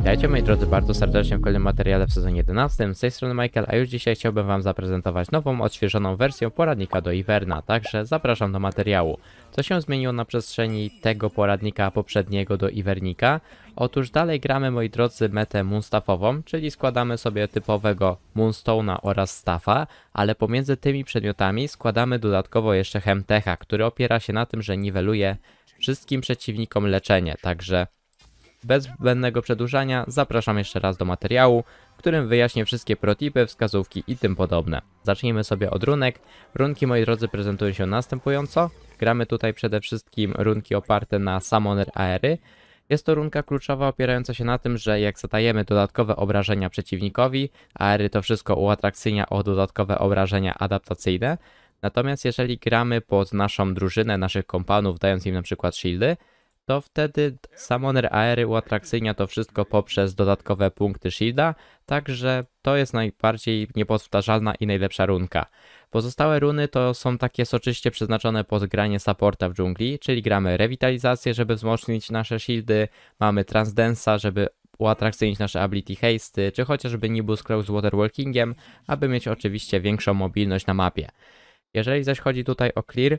Witajcie moi drodzy bardzo serdecznie w kolejnym materiale w sezonie 11. Z tej strony Michael, a już dzisiaj chciałbym wam zaprezentować nową, odświeżoną wersję poradnika do Iverna, także zapraszam do materiału. Co się zmieniło na przestrzeni tego poradnika poprzedniego do Iwernika? Otóż dalej gramy moi drodzy metę Moonstaffową, czyli składamy sobie typowego Moonstone'a oraz Staffa, ale pomiędzy tymi przedmiotami składamy dodatkowo jeszcze Hemtecha, który opiera się na tym, że niweluje wszystkim przeciwnikom leczenie, także bez zbędnego przedłużania zapraszam jeszcze raz do materiału, w którym wyjaśnię wszystkie protipy, wskazówki i tym podobne. Zacznijmy sobie od runek. Runki moi drodzy prezentują się następująco. Gramy tutaj przede wszystkim runki oparte na Summoner Aery. Jest to runka kluczowa opierająca się na tym, że jak zadajemy dodatkowe obrażenia przeciwnikowi, Aery to wszystko uatrakcyjnia o dodatkowe obrażenia adaptacyjne, Natomiast jeżeli gramy pod naszą drużynę, naszych kompanów, dając im na przykład shieldy, to wtedy Summoner Aery uatrakcyjnia to wszystko poprzez dodatkowe punkty shielda, także to jest najbardziej niepowtarzalna i najlepsza runka. Pozostałe runy to są takie soczyście przeznaczone pod granie supporta w dżungli, czyli gramy rewitalizację, żeby wzmocnić nasze shieldy, mamy transdensa, żeby uatrakcyjnić nasze ability hasty, czy chociażby Nibus Crow z waterwalkingiem, aby mieć oczywiście większą mobilność na mapie. Jeżeli zaś chodzi tutaj o clear,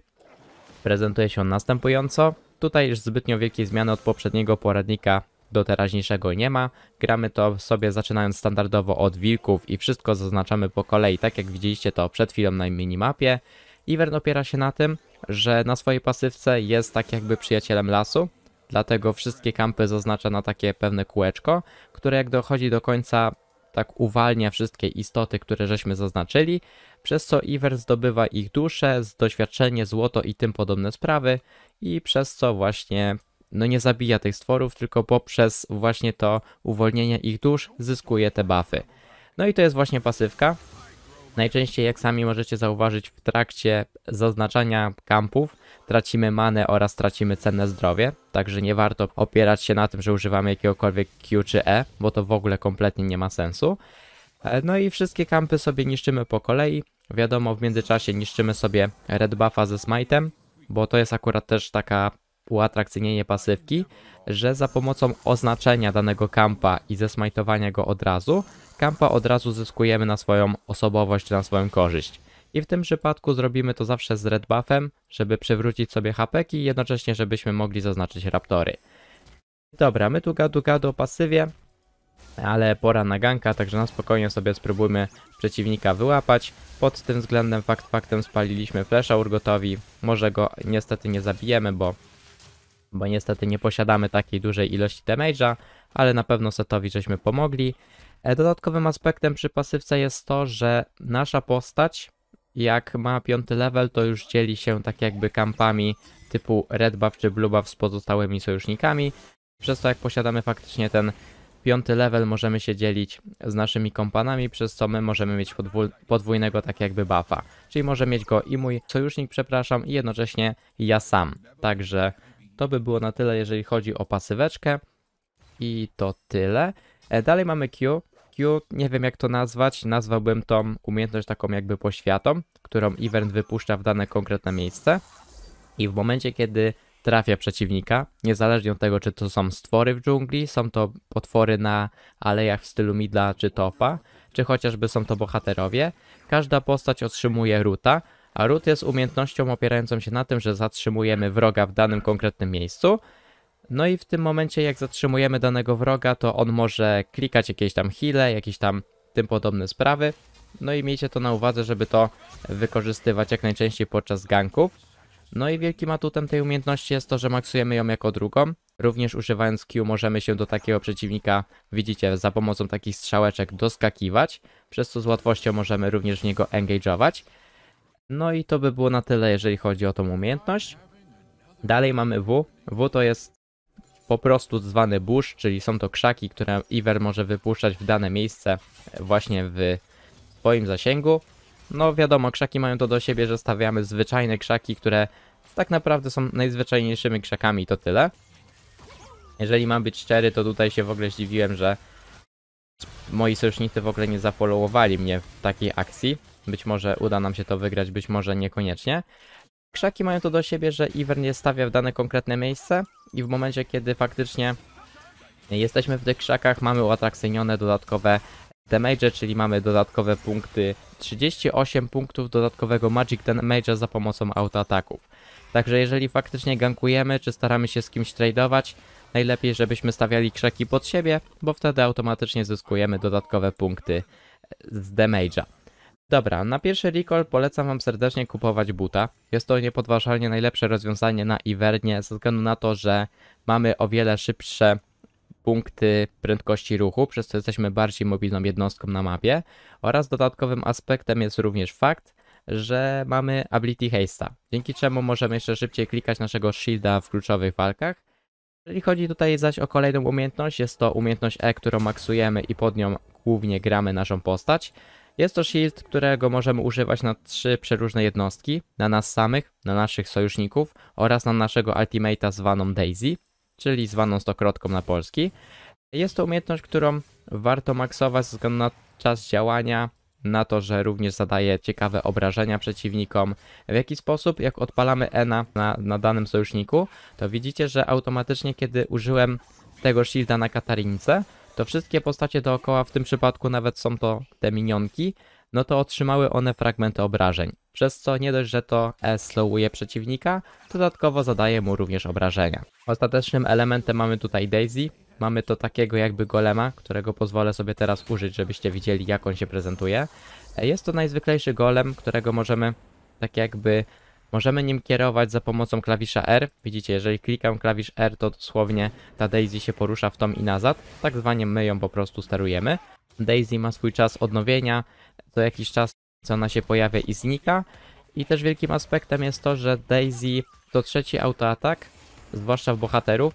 prezentuje się on następująco. Tutaj już zbytnio wielkiej zmiany od poprzedniego poradnika do teraźniejszego nie ma. Gramy to sobie zaczynając standardowo od wilków i wszystko zaznaczamy po kolei, tak jak widzieliście to przed chwilą na minimapie. Ivern opiera się na tym, że na swojej pasywce jest tak jakby przyjacielem lasu, dlatego wszystkie kampy zaznacza na takie pewne kółeczko, które jak dochodzi do końca tak uwalnia wszystkie istoty, które żeśmy zaznaczyli, przez co Iwer zdobywa ich duszę, doświadczenie, złoto i tym podobne sprawy i przez co właśnie no nie zabija tych stworów, tylko poprzez właśnie to uwolnienie ich dusz zyskuje te buffy. No i to jest właśnie pasywka. Najczęściej jak sami możecie zauważyć w trakcie zaznaczania kampów, tracimy manę oraz tracimy cenne zdrowie, także nie warto opierać się na tym, że używamy jakiegokolwiek Q czy E, bo to w ogóle kompletnie nie ma sensu. E, no i wszystkie kampy sobie niszczymy po kolei. Wiadomo, w międzyczasie niszczymy sobie red buffa ze smite'em, bo to jest akurat też taka uatrakcyjnienie pasywki, że za pomocą oznaczenia danego kampa i zesmajtowania go od razu, kampa od razu zyskujemy na swoją osobowość, na swoją korzyść. I w tym przypadku zrobimy to zawsze z red buffem, żeby przywrócić sobie hapeki i jednocześnie żebyśmy mogli zaznaczyć raptory. Dobra, my tu gadu gadu o pasywie, ale pora na ganka, także na spokojnie sobie spróbujmy przeciwnika wyłapać. Pod tym względem fakt faktem spaliliśmy flesza Urgotowi, może go niestety nie zabijemy, bo, bo niestety nie posiadamy takiej dużej ilości damage'a, ale na pewno setowi żeśmy pomogli. E, dodatkowym aspektem przy pasywce jest to, że nasza postać jak ma piąty level, to już dzieli się tak jakby kampami typu red buff czy blue buff z pozostałymi sojusznikami. Przez to jak posiadamy faktycznie ten piąty level, możemy się dzielić z naszymi kompanami, przez co my możemy mieć podwójnego tak jakby buffa. Czyli może mieć go i mój sojusznik, przepraszam, i jednocześnie ja sam. Także to by było na tyle, jeżeli chodzi o pasyweczkę. I to tyle. E, dalej mamy Q, nie wiem jak to nazwać, nazwałbym tą umiejętność taką jakby poświatą, którą event wypuszcza w dane konkretne miejsce i w momencie kiedy trafia przeciwnika, niezależnie od tego czy to są stwory w dżungli, są to potwory na alejach w stylu Midla czy Topa, czy chociażby są to bohaterowie, każda postać otrzymuje ruta, a root jest umiejętnością opierającą się na tym, że zatrzymujemy wroga w danym konkretnym miejscu, no i w tym momencie jak zatrzymujemy danego wroga, to on może klikać jakieś tam hile, jakieś tam tym podobne sprawy. No i miejcie to na uwadze, żeby to wykorzystywać jak najczęściej podczas ganków. No i wielkim atutem tej umiejętności jest to, że maksujemy ją jako drugą. Również używając Q możemy się do takiego przeciwnika, widzicie, za pomocą takich strzałeczek doskakiwać, przez co z łatwością możemy również w niego engage'ować. No i to by było na tyle, jeżeli chodzi o tą umiejętność. Dalej mamy W. W to jest po prostu zwany burz, czyli są to krzaki, które Iwer może wypuszczać w dane miejsce e, właśnie w swoim zasięgu. No wiadomo, krzaki mają to do siebie, że stawiamy zwyczajne krzaki, które tak naprawdę są najzwyczajniejszymi krzakami, to tyle. Jeżeli mam być szczery, to tutaj się w ogóle zdziwiłem, że moi sojusznicy w ogóle nie zafollowowali mnie w takiej akcji. Być może uda nam się to wygrać, być może niekoniecznie. Krzaki mają to do siebie, że Iwer nie stawia w dane konkretne miejsce, i w momencie, kiedy faktycznie jesteśmy w tych krzakach, mamy uatrakcyjnione dodatkowe damage, czyli mamy dodatkowe punkty 38 punktów dodatkowego magic damage'a za pomocą autoataków. Także jeżeli faktycznie gankujemy, czy staramy się z kimś tradeować, najlepiej żebyśmy stawiali krzaki pod siebie, bo wtedy automatycznie zyskujemy dodatkowe punkty z damage'a. Dobra, na pierwszy recall polecam Wam serdecznie kupować buta. Jest to niepodważalnie najlepsze rozwiązanie na Ivernie ze względu na to, że mamy o wiele szybsze punkty prędkości ruchu, przez co jesteśmy bardziej mobilną jednostką na mapie. Oraz dodatkowym aspektem jest również fakt, że mamy ability haste'a, dzięki czemu możemy jeszcze szybciej klikać naszego shielda w kluczowych walkach. Jeżeli chodzi tutaj zaś o kolejną umiejętność, jest to umiejętność E, którą maksujemy i pod nią głównie gramy naszą postać. Jest to shield, którego możemy używać na trzy przeróżne jednostki, na nas samych, na naszych sojuszników oraz na naszego ultimata zwaną Daisy, czyli zwaną stokrotką na polski. Jest to umiejętność, którą warto maksować ze względu na czas działania, na to, że również zadaje ciekawe obrażenia przeciwnikom. W jaki sposób, jak odpalamy Ena na, na danym sojuszniku, to widzicie, że automatycznie kiedy użyłem tego shielda na Katarince, to wszystkie postacie dookoła, w tym przypadku nawet są to te minionki, no to otrzymały one fragmenty obrażeń, przez co nie dość, że to slowuje przeciwnika, dodatkowo zadaje mu również obrażenia. Ostatecznym elementem mamy tutaj Daisy, mamy to takiego jakby golema, którego pozwolę sobie teraz użyć, żebyście widzieli jak on się prezentuje. E, jest to najzwyklejszy golem, którego możemy tak jakby Możemy nim kierować za pomocą klawisza R. Widzicie, jeżeli klikam klawisz R, to dosłownie ta Daisy się porusza w tom i nazad. Tak zwanie my ją po prostu sterujemy. Daisy ma swój czas odnowienia, co jakiś czas co ona się pojawia i znika. I też wielkim aspektem jest to, że Daisy to trzeci autoatak, zwłaszcza w bohaterów,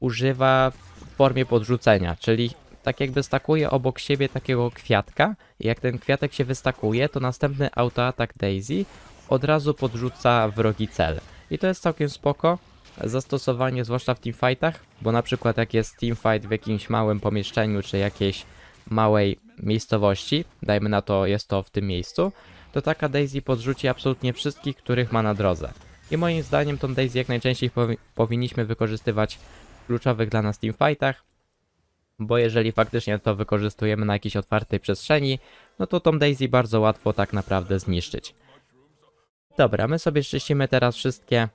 używa w formie podrzucenia, czyli tak jakby stakuje obok siebie takiego kwiatka i jak ten kwiatek się wystakuje, to następny autoatak Daisy od razu podrzuca wrogi cel. I to jest całkiem spoko zastosowanie, zwłaszcza w teamfightach, bo na przykład jak jest teamfight w jakimś małym pomieszczeniu czy jakiejś małej miejscowości, dajmy na to jest to w tym miejscu, to taka Daisy podrzuci absolutnie wszystkich, których ma na drodze. I moim zdaniem tą Daisy jak najczęściej powi powinniśmy wykorzystywać w kluczowych dla nas teamfightach, bo jeżeli faktycznie to wykorzystujemy na jakiejś otwartej przestrzeni, no to tą Daisy bardzo łatwo tak naprawdę zniszczyć. Dobra, my sobie czyścimy teraz wszystkie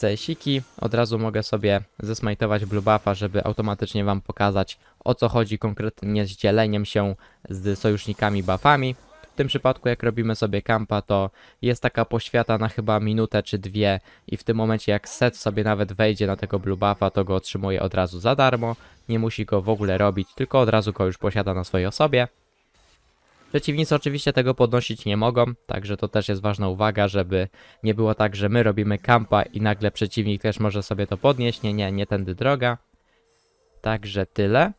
CS-iki. Od razu mogę sobie zesmajtować blue buffa, żeby automatycznie wam pokazać o co chodzi konkretnie z dzieleniem się z sojusznikami buffami. W tym przypadku jak robimy sobie kampa to jest taka poświata na chyba minutę czy dwie i w tym momencie jak set sobie nawet wejdzie na tego blue buffa to go otrzymuje od razu za darmo. Nie musi go w ogóle robić, tylko od razu go już posiada na swojej osobie. Przeciwnicy oczywiście tego podnosić nie mogą, także to też jest ważna uwaga, żeby nie było tak, że my robimy kampa i nagle przeciwnik też może sobie to podnieść. Nie, nie, nie tędy droga. Także tyle.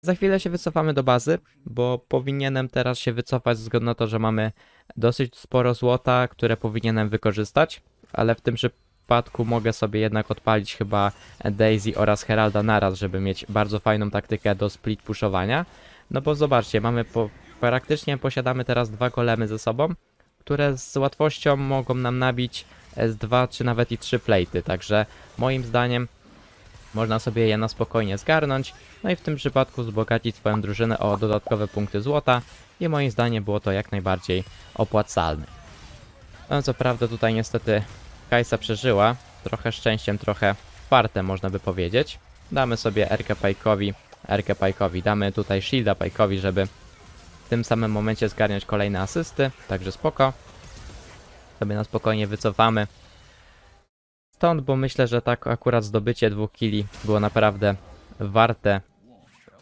Za chwilę się wycofamy do bazy, bo powinienem teraz się wycofać ze względu na to, że mamy dosyć sporo złota, które powinienem wykorzystać, ale w tym przypadku mogę sobie jednak odpalić chyba Daisy oraz Heralda naraz, żeby mieć bardzo fajną taktykę do split pushowania. No bo zobaczcie, mamy po Praktycznie posiadamy teraz dwa golemy ze sobą, które z łatwością mogą nam nabić z dwa czy nawet i trzy plejty, także moim zdaniem można sobie je na spokojnie zgarnąć, no i w tym przypadku wzbogacić swoją drużynę o dodatkowe punkty złota i moim zdaniem było to jak najbardziej opłacalne. No co prawda tutaj niestety Kajsa przeżyła, trochę szczęściem, trochę fartem można by powiedzieć. Damy sobie Erkę Pajkowi, Erkę Pajkowi, damy tutaj Shielda Pajkowi, żeby w tym samym momencie zgarniać kolejne asysty, także spoko. Sobie na spokojnie wycofamy. Stąd, bo myślę, że tak akurat zdobycie dwóch kili było naprawdę warte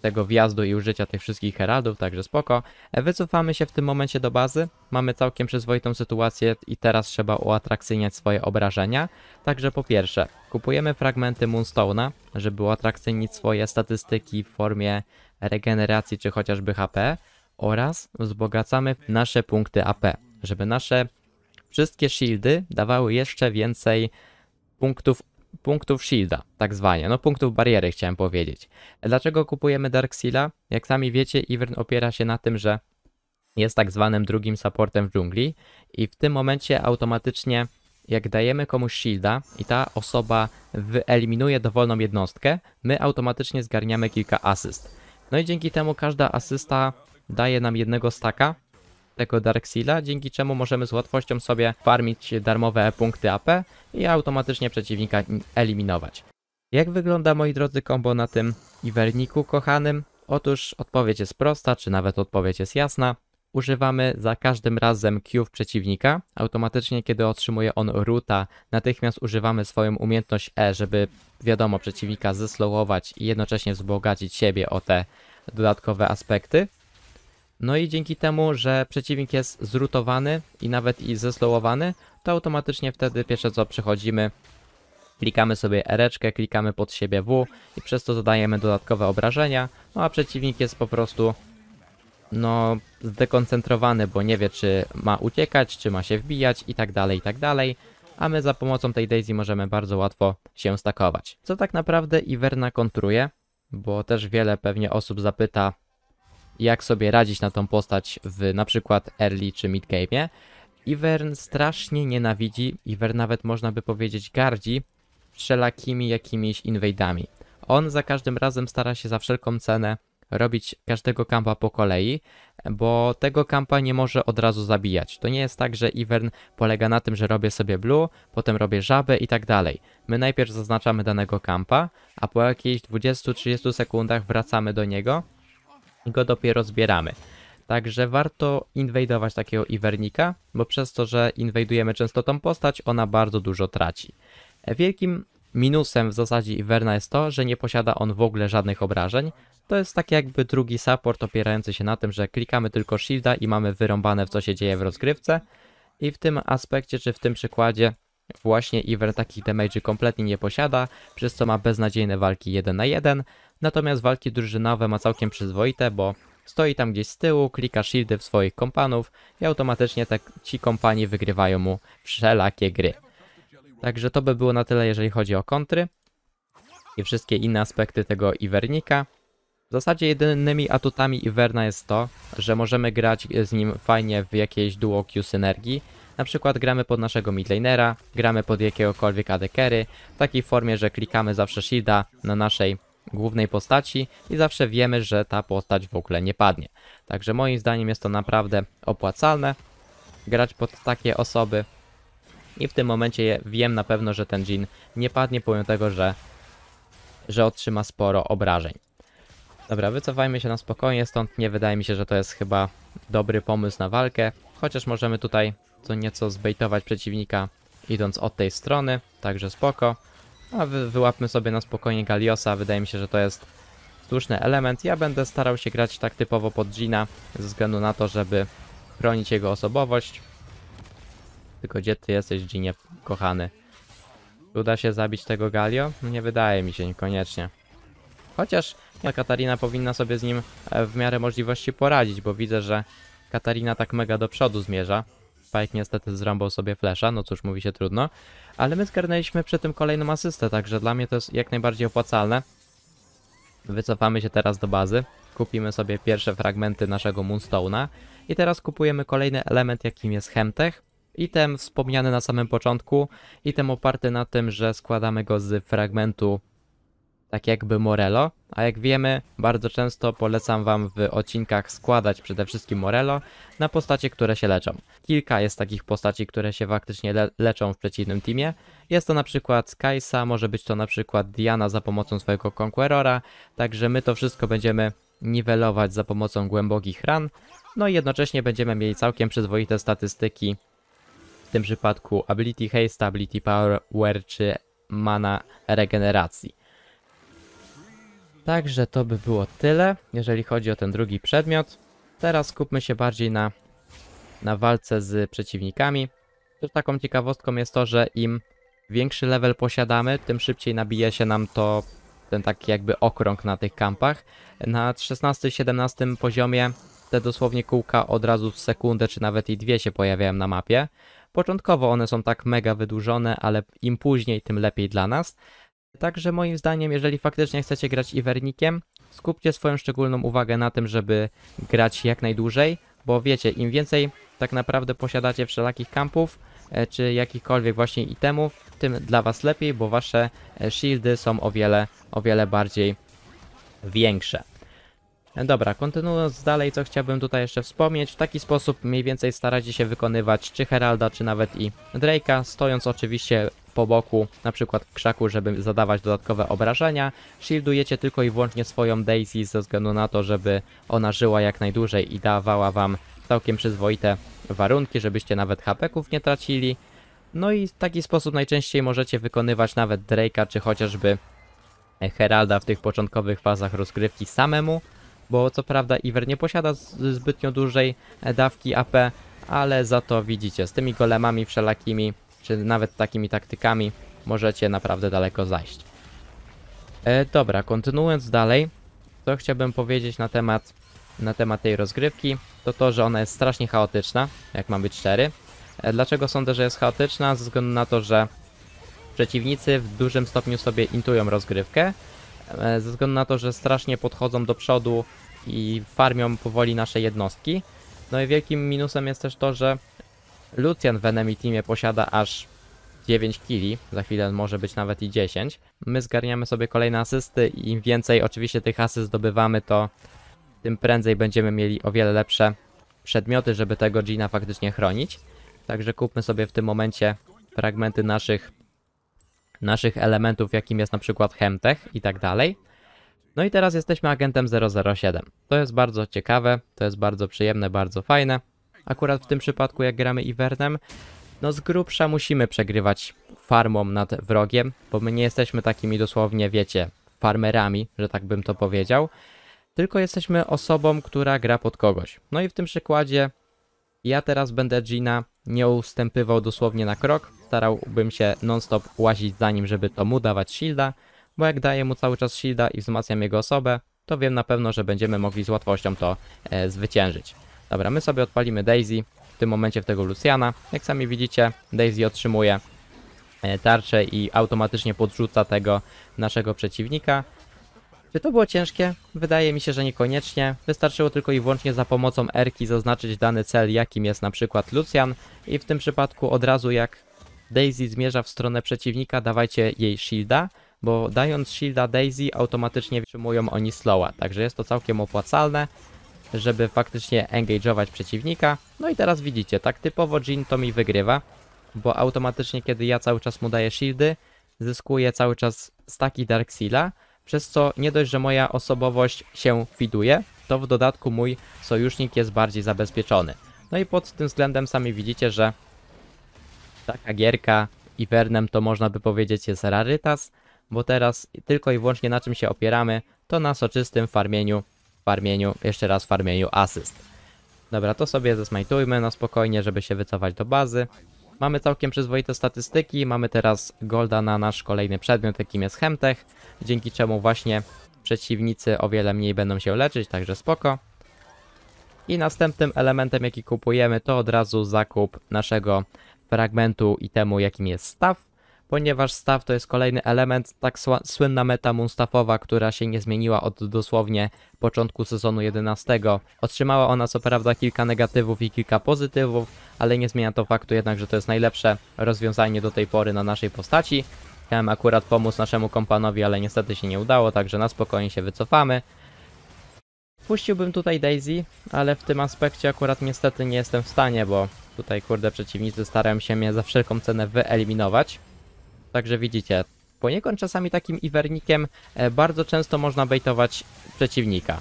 tego wjazdu i użycia tych wszystkich heraldów, także spoko. E, wycofamy się w tym momencie do bazy. Mamy całkiem przyzwoitą sytuację i teraz trzeba uatrakcyjniać swoje obrażenia. Także po pierwsze, kupujemy fragmenty Moonstone'a, żeby uatrakcyjnić swoje statystyki w formie regeneracji czy chociażby HP oraz wzbogacamy nasze punkty AP, żeby nasze wszystkie shieldy dawały jeszcze więcej punktów, punktów shielda, tak zwanie, no punktów bariery chciałem powiedzieć. Dlaczego kupujemy Dark Seala? Jak sami wiecie, Ivern opiera się na tym, że jest tak zwanym drugim supportem w dżungli i w tym momencie automatycznie jak dajemy komuś shielda i ta osoba wyeliminuje dowolną jednostkę, my automatycznie zgarniamy kilka asyst. No i dzięki temu każda asysta daje nam jednego staka tego Seala, dzięki czemu możemy z łatwością sobie farmić darmowe punkty AP i automatycznie przeciwnika eliminować. Jak wygląda moi drodzy kombo na tym Iwerniku kochanym? Otóż odpowiedź jest prosta, czy nawet odpowiedź jest jasna. Używamy za każdym razem Q przeciwnika. Automatycznie, kiedy otrzymuje on ruta, natychmiast używamy swoją umiejętność E, żeby wiadomo przeciwnika zeslowować i jednocześnie wzbogacić siebie o te dodatkowe aspekty. No i dzięki temu, że przeciwnik jest zrutowany i nawet i zeslowowany, to automatycznie wtedy pierwsze co przechodzimy, klikamy sobie ereczkę, klikamy pod siebie W i przez to zadajemy dodatkowe obrażenia, no a przeciwnik jest po prostu no zdekoncentrowany, bo nie wie czy ma uciekać, czy ma się wbijać i tak dalej, i tak dalej a my za pomocą tej Daisy możemy bardzo łatwo się stakować. Co tak naprawdę Iverna kontruje, bo też wiele pewnie osób zapyta, jak sobie radzić na tą postać w na przykład early czy mid game. Ivern strasznie nienawidzi, Ivern nawet można by powiedzieć gardzi wszelakimi jakimiś inwajdami. On za każdym razem stara się za wszelką cenę robić każdego kampa po kolei, bo tego kampa nie może od razu zabijać. To nie jest tak, że Ivern polega na tym, że robię sobie blue, potem robię żabę i tak dalej. My najpierw zaznaczamy danego kampa, a po jakichś 20-30 sekundach wracamy do niego i go dopiero zbieramy. Także warto inwajdować takiego Iwernika, bo przez to, że inwajdujemy często tą postać, ona bardzo dużo traci. Wielkim minusem w zasadzie Iwerna jest to, że nie posiada on w ogóle żadnych obrażeń. To jest tak jakby drugi support opierający się na tym, że klikamy tylko shielda i mamy wyrąbane w co się dzieje w rozgrywce. I w tym aspekcie, czy w tym przykładzie Właśnie Ivern takich damage'y kompletnie nie posiada, przez co ma beznadziejne walki 1 na 1, natomiast walki drużynowe ma całkiem przyzwoite, bo stoi tam gdzieś z tyłu, klika shieldy w swoich kompanów i automatycznie tak ci kompani wygrywają mu wszelakie gry. Także to by było na tyle, jeżeli chodzi o kontry i wszystkie inne aspekty tego Ivernika. W zasadzie jedynymi atutami Iverna jest to, że możemy grać z nim fajnie w jakieś duo Q synergii, na przykład gramy pod naszego midlanera, gramy pod jakiegokolwiek adekery, w takiej formie, że klikamy zawsze shielda na naszej głównej postaci i zawsze wiemy, że ta postać w ogóle nie padnie. Także moim zdaniem jest to naprawdę opłacalne grać pod takie osoby i w tym momencie wiem na pewno, że ten Jin nie padnie pomimo tego, że, że otrzyma sporo obrażeń. Dobra, wycofajmy się na spokojnie, stąd nie wydaje mi się, że to jest chyba dobry pomysł na walkę, chociaż możemy tutaj to nieco zbejtować przeciwnika idąc od tej strony, także spoko. A wy, wyłapmy sobie na spokojnie Galiosa, wydaje mi się, że to jest słuszny element. Ja będę starał się grać tak typowo pod Gina, ze względu na to, żeby chronić jego osobowość. Tylko gdzie ty jesteś, Ginie, kochany? Uda się zabić tego Galio? No nie wydaje mi się, niekoniecznie. Chociaż ja Katarina powinna sobie z nim e, w miarę możliwości poradzić, bo widzę, że Katarina tak mega do przodu zmierza. Pike niestety zrąbał sobie flesza, no cóż, mówi się trudno. Ale my zgarnęliśmy przy tym kolejną asystę, także dla mnie to jest jak najbardziej opłacalne. Wycofamy się teraz do bazy, kupimy sobie pierwsze fragmenty naszego Moonstone'a i teraz kupujemy kolejny element, jakim jest Hemtech. Item wspomniany na samym początku, item oparty na tym, że składamy go z fragmentu tak jakby Morello, a jak wiemy, bardzo często polecam Wam w odcinkach składać przede wszystkim Morello na postacie, które się leczą. Kilka jest takich postaci, które się faktycznie le leczą w przeciwnym teamie. Jest to na przykład Kaisa, może być to na przykład Diana za pomocą swojego Conquerora, także my to wszystko będziemy niwelować za pomocą głębokich ran, no i jednocześnie będziemy mieli całkiem przyzwoite statystyki, w tym przypadku Ability Haste, Ability Power czy Mana Regeneracji. Także to by było tyle, jeżeli chodzi o ten drugi przedmiot. Teraz skupmy się bardziej na, na walce z przeciwnikami. Też taką ciekawostką jest to, że im większy level posiadamy, tym szybciej nabija się nam to ten taki jakby okrąg na tych kampach. Na 16-17 poziomie te dosłownie kółka od razu w sekundę czy nawet i dwie się pojawiają na mapie. Początkowo one są tak mega wydłużone, ale im później tym lepiej dla nas. Także moim zdaniem, jeżeli faktycznie chcecie grać Iwernikiem, skupcie swoją szczególną uwagę na tym, żeby grać jak najdłużej, bo wiecie, im więcej tak naprawdę posiadacie wszelakich kampów, e, czy jakichkolwiek właśnie itemów, tym dla was lepiej, bo wasze e, shieldy są o wiele, o wiele bardziej większe. E, dobra, kontynuując dalej, co chciałbym tutaj jeszcze wspomnieć, w taki sposób mniej więcej staracie się wykonywać czy Heralda, czy nawet i Drake'a, stojąc oczywiście po boku, na przykład w krzaku, żeby zadawać dodatkowe obrażenia. Shieldujecie tylko i wyłącznie swoją Daisy ze względu na to, żeby ona żyła jak najdłużej i dawała wam całkiem przyzwoite warunki, żebyście nawet hapeków nie tracili. No i w taki sposób najczęściej możecie wykonywać nawet Drake'a czy chociażby e, Heralda w tych początkowych fazach rozgrywki samemu, bo co prawda Iver nie posiada zbytnio dużej e, dawki AP, ale za to widzicie, z tymi golemami wszelakimi czy nawet takimi taktykami możecie naprawdę daleko zajść. E, dobra, kontynuując dalej, co chciałbym powiedzieć na temat, na temat tej rozgrywki, to to, że ona jest strasznie chaotyczna, jak mam być szczery. E, dlaczego sądzę, że jest chaotyczna? Ze względu na to, że przeciwnicy w dużym stopniu sobie intują rozgrywkę, e, ze względu na to, że strasznie podchodzą do przodu i farmią powoli nasze jednostki. No i wielkim minusem jest też to, że Lucian w enemy teamie posiada aż 9 kili, za chwilę może być nawet i 10. My zgarniamy sobie kolejne asysty i im więcej oczywiście tych asyst zdobywamy, to tym prędzej będziemy mieli o wiele lepsze przedmioty, żeby tego Gina faktycznie chronić. Także kupmy sobie w tym momencie fragmenty naszych, naszych elementów, jakim jest na przykład Hemtech i tak dalej. No i teraz jesteśmy agentem 007. To jest bardzo ciekawe, to jest bardzo przyjemne, bardzo fajne. Akurat w tym przypadku, jak gramy Ivernem, no z grubsza musimy przegrywać farmą nad wrogiem, bo my nie jesteśmy takimi dosłownie, wiecie, farmerami, że tak bym to powiedział, tylko jesteśmy osobą, która gra pod kogoś. No i w tym przykładzie ja teraz będę Gina nie ustępywał dosłownie na krok, starałbym się non-stop łazić za nim, żeby to mu dawać shielda, bo jak daję mu cały czas shielda i wzmacniam jego osobę, to wiem na pewno, że będziemy mogli z łatwością to e, zwyciężyć. Dobra, my sobie odpalimy Daisy, w tym momencie w tego Luciana. Jak sami widzicie, Daisy otrzymuje e, tarczę i automatycznie podrzuca tego naszego przeciwnika. Czy to było ciężkie? Wydaje mi się, że niekoniecznie. Wystarczyło tylko i wyłącznie za pomocą erki zaznaczyć dany cel, jakim jest na przykład Lucian i w tym przypadku od razu jak Daisy zmierza w stronę przeciwnika, dawajcie jej shielda, bo dając shielda Daisy automatycznie wytrzymują oni slowa, także jest to całkiem opłacalne żeby faktycznie engage'ować przeciwnika. No i teraz widzicie, tak typowo Jin to mi wygrywa, bo automatycznie kiedy ja cały czas mu daję shieldy, zyskuję cały czas staki Seala, przez co nie dość, że moja osobowość się widuje, to w dodatku mój sojusznik jest bardziej zabezpieczony. No i pod tym względem sami widzicie, że taka gierka Ivernem to można by powiedzieć jest rarytas, bo teraz tylko i wyłącznie na czym się opieramy, to na soczystym farmieniu farmieniu, jeszcze raz farmieniu asyst. Dobra, to sobie zesmajtujmy, no spokojnie, żeby się wycofać do bazy. Mamy całkiem przyzwoite statystyki, mamy teraz golda na nasz kolejny przedmiot, jakim jest chemtech, dzięki czemu właśnie przeciwnicy o wiele mniej będą się leczyć, także spoko. I następnym elementem, jaki kupujemy, to od razu zakup naszego fragmentu itemu, jakim jest staw ponieważ staw to jest kolejny element, tak słynna meta Mustafowa, która się nie zmieniła od dosłownie początku sezonu 11. Otrzymała ona co prawda kilka negatywów i kilka pozytywów, ale nie zmienia to faktu jednak, że to jest najlepsze rozwiązanie do tej pory na naszej postaci. Chciałem akurat pomóc naszemu kompanowi, ale niestety się nie udało, także na spokojnie się wycofamy. Puściłbym tutaj Daisy, ale w tym aspekcie akurat niestety nie jestem w stanie, bo tutaj kurde przeciwnicy starają się mnie za wszelką cenę wyeliminować. Także widzicie, poniekąd czasami takim iwernikiem e, bardzo często można bejtować przeciwnika.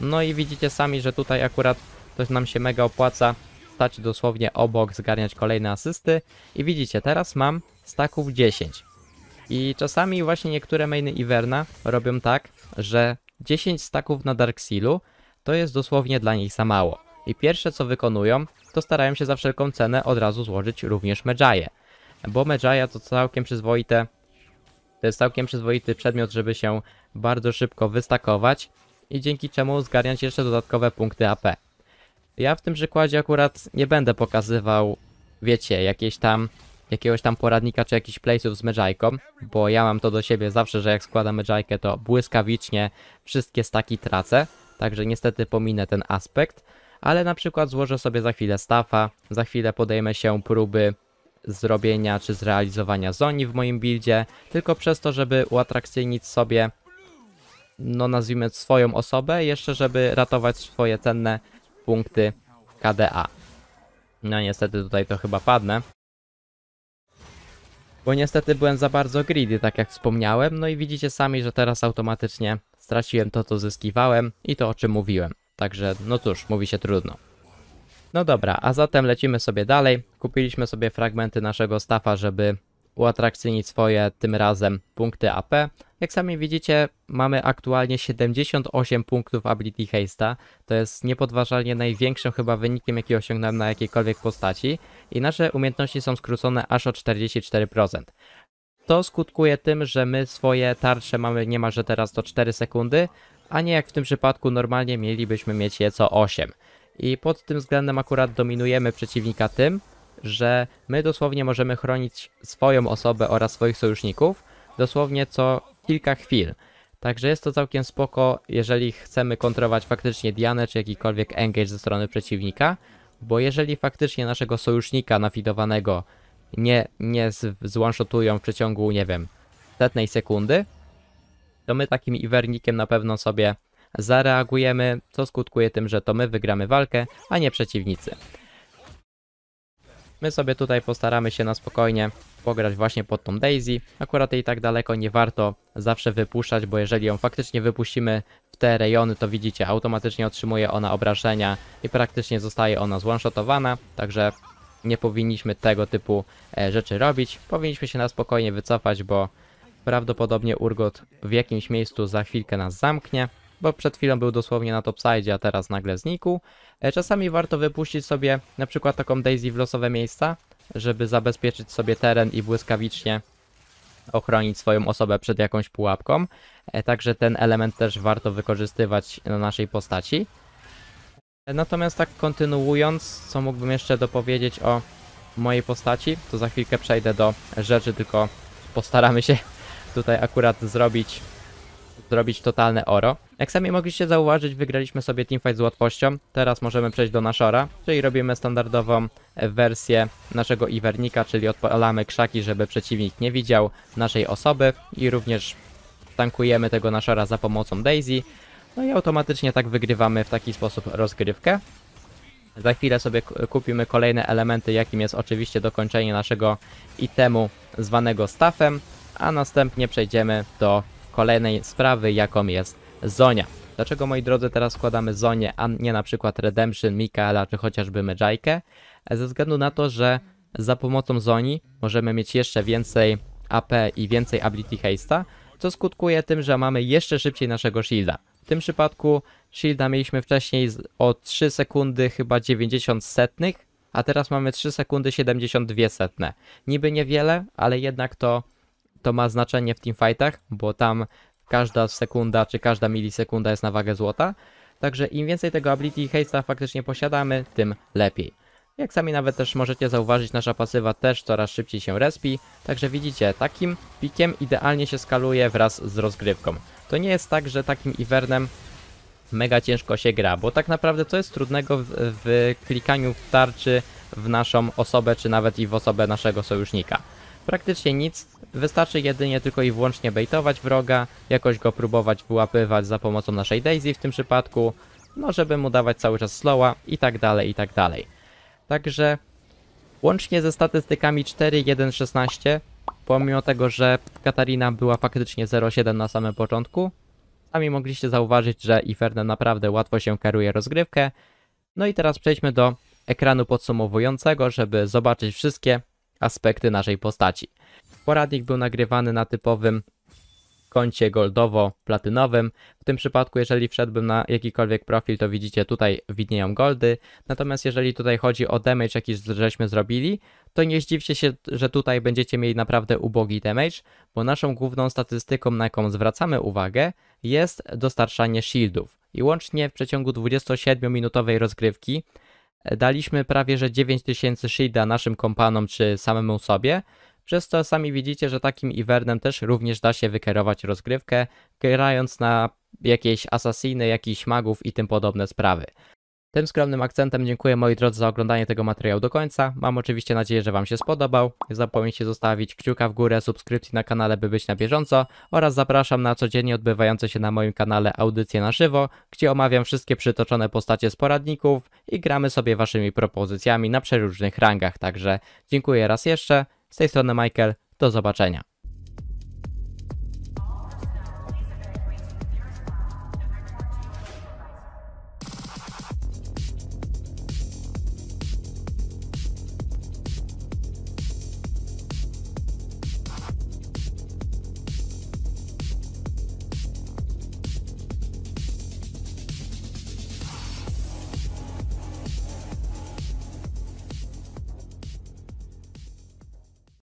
No i widzicie sami, że tutaj akurat to nam się mega opłaca stać dosłownie obok, zgarniać kolejne asysty. I widzicie, teraz mam staków 10. I czasami właśnie niektóre mainy Iverna robią tak, że 10 staków na Dark Sealu to jest dosłownie dla nich za mało. I pierwsze co wykonują, to starają się za wszelką cenę od razu złożyć również medjaje. Bo Medjaya to całkiem przyzwoite. To jest całkiem przyzwoity przedmiot, żeby się bardzo szybko wystakować i dzięki czemu zgarniać jeszcze dodatkowe punkty AP. Ja w tym przykładzie akurat nie będę pokazywał, wiecie, jakieś tam, jakiegoś tam poradnika czy jakichś playsów z medżajką, bo ja mam to do siebie zawsze, że jak składam medżajkę to błyskawicznie wszystkie staki tracę, także niestety pominę ten aspekt, ale na przykład złożę sobie za chwilę staffa, za chwilę podejmę się próby zrobienia czy zrealizowania zoni w moim buildzie, tylko przez to, żeby uatrakcyjnić sobie, no nazwijmy swoją osobę, jeszcze żeby ratować swoje cenne punkty KDA. No niestety tutaj to chyba padnę. Bo niestety byłem za bardzo greedy, tak jak wspomniałem, no i widzicie sami, że teraz automatycznie straciłem to, co zyskiwałem i to, o czym mówiłem. Także, no cóż, mówi się trudno. No dobra, a zatem lecimy sobie dalej. Kupiliśmy sobie fragmenty naszego staffa, żeby uatrakcyjnić swoje tym razem punkty AP. Jak sami widzicie, mamy aktualnie 78 punktów Ability Haste'a. To jest niepodważalnie największym chyba wynikiem, jaki osiągnąłem na jakiejkolwiek postaci. I nasze umiejętności są skrócone aż o 44%. To skutkuje tym, że my swoje tarcze mamy niemalże teraz do 4 sekundy, a nie jak w tym przypadku normalnie mielibyśmy mieć je co 8. I pod tym względem akurat dominujemy przeciwnika tym, że my dosłownie możemy chronić swoją osobę oraz swoich sojuszników dosłownie co kilka chwil. Także jest to całkiem spoko, jeżeli chcemy kontrolować faktycznie Dianę czy jakikolwiek engage ze strony przeciwnika, bo jeżeli faktycznie naszego sojusznika nafidowanego nie, nie zwanshotują w przeciągu, nie wiem, setnej sekundy, to my takim iwernikiem na pewno sobie zareagujemy, co skutkuje tym, że to my wygramy walkę, a nie przeciwnicy. My sobie tutaj postaramy się na spokojnie pograć właśnie pod tą Daisy. Akurat jej tak daleko nie warto zawsze wypuszczać, bo jeżeli ją faktycznie wypuścimy w te rejony, to widzicie, automatycznie otrzymuje ona obrażenia i praktycznie zostaje ona zwanshotowana, także nie powinniśmy tego typu e, rzeczy robić. Powinniśmy się na spokojnie wycofać, bo prawdopodobnie Urgot w jakimś miejscu za chwilkę nas zamknie bo przed chwilą był dosłownie na topside, a teraz nagle znikł. E, czasami warto wypuścić sobie na przykład taką Daisy w losowe miejsca, żeby zabezpieczyć sobie teren i błyskawicznie ochronić swoją osobę przed jakąś pułapką. E, także ten element też warto wykorzystywać na naszej postaci. E, natomiast tak kontynuując, co mógłbym jeszcze dopowiedzieć o mojej postaci, to za chwilkę przejdę do rzeczy, tylko postaramy się tutaj akurat zrobić zrobić totalne oro. Jak sami mogliście zauważyć, wygraliśmy sobie teamfight z łatwością. Teraz możemy przejść do naszora, czyli robimy standardową wersję naszego Iwernika, czyli odpalamy krzaki, żeby przeciwnik nie widział naszej osoby i również tankujemy tego naszora za pomocą Daisy. No i automatycznie tak wygrywamy w taki sposób rozgrywkę. Za chwilę sobie kupimy kolejne elementy, jakim jest oczywiście dokończenie naszego itemu zwanego staffem, a następnie przejdziemy do kolejnej sprawy, jaką jest Zonia. Dlaczego, moi drodzy, teraz składamy Zonię, a nie na przykład Redemption, Mikaela czy chociażby Medjajkę? Ze względu na to, że za pomocą Zoni możemy mieć jeszcze więcej AP i więcej Ability Haste'a, co skutkuje tym, że mamy jeszcze szybciej naszego shielda. W tym przypadku shielda mieliśmy wcześniej o 3 sekundy chyba 90 setnych, a teraz mamy 3 sekundy 72 setne. Niby niewiele, ale jednak to to ma znaczenie w teamfightach, bo tam każda sekunda czy każda milisekunda jest na wagę złota. Także im więcej tego ability i haste'a faktycznie posiadamy, tym lepiej. Jak sami nawet też możecie zauważyć, nasza pasywa też coraz szybciej się respi, także widzicie, takim pikiem idealnie się skaluje wraz z rozgrywką. To nie jest tak, że takim Ivernem mega ciężko się gra, bo tak naprawdę co jest trudnego w, w klikaniu w tarczy w naszą osobę, czy nawet i w osobę naszego sojusznika? Praktycznie nic, Wystarczy jedynie tylko i wyłącznie baitować wroga, jakoś go próbować wyłapywać za pomocą naszej Daisy w tym przypadku, no żeby mu dawać cały czas slowa i tak dalej, i tak dalej. Także łącznie ze statystykami 4, 1, 16, pomimo tego, że Katarina była faktycznie 0,7 na samym początku, sami mogliście zauważyć, że Iferna naprawdę łatwo się kieruje rozgrywkę. No i teraz przejdźmy do ekranu podsumowującego, żeby zobaczyć wszystkie aspekty naszej postaci. Poradnik był nagrywany na typowym koncie goldowo-platynowym. W tym przypadku, jeżeli wszedłbym na jakikolwiek profil, to widzicie tutaj widnieją goldy. Natomiast jeżeli tutaj chodzi o damage, jaki żeśmy zrobili, to nie zdziwcie się, że tutaj będziecie mieli naprawdę ubogi damage, bo naszą główną statystyką, na jaką zwracamy uwagę, jest dostarczanie shieldów. I łącznie w przeciągu 27-minutowej rozgrywki Daliśmy prawie że 9000 shielda naszym kompanom czy samemu sobie, przez to sami widzicie, że takim Ivernem też również da się wykierować rozgrywkę, grając na jakieś asasiny, jakichś magów i tym podobne sprawy. Tym skromnym akcentem dziękuję moi drodzy za oglądanie tego materiału do końca. Mam oczywiście nadzieję, że Wam się spodobał. Nie zapomnijcie zostawić kciuka w górę, subskrypcji na kanale, by być na bieżąco oraz zapraszam na codziennie odbywające się na moim kanale audycje na żywo, gdzie omawiam wszystkie przytoczone postacie z poradników i gramy sobie Waszymi propozycjami na przeróżnych rangach. Także dziękuję raz jeszcze. Z tej strony Michael, do zobaczenia.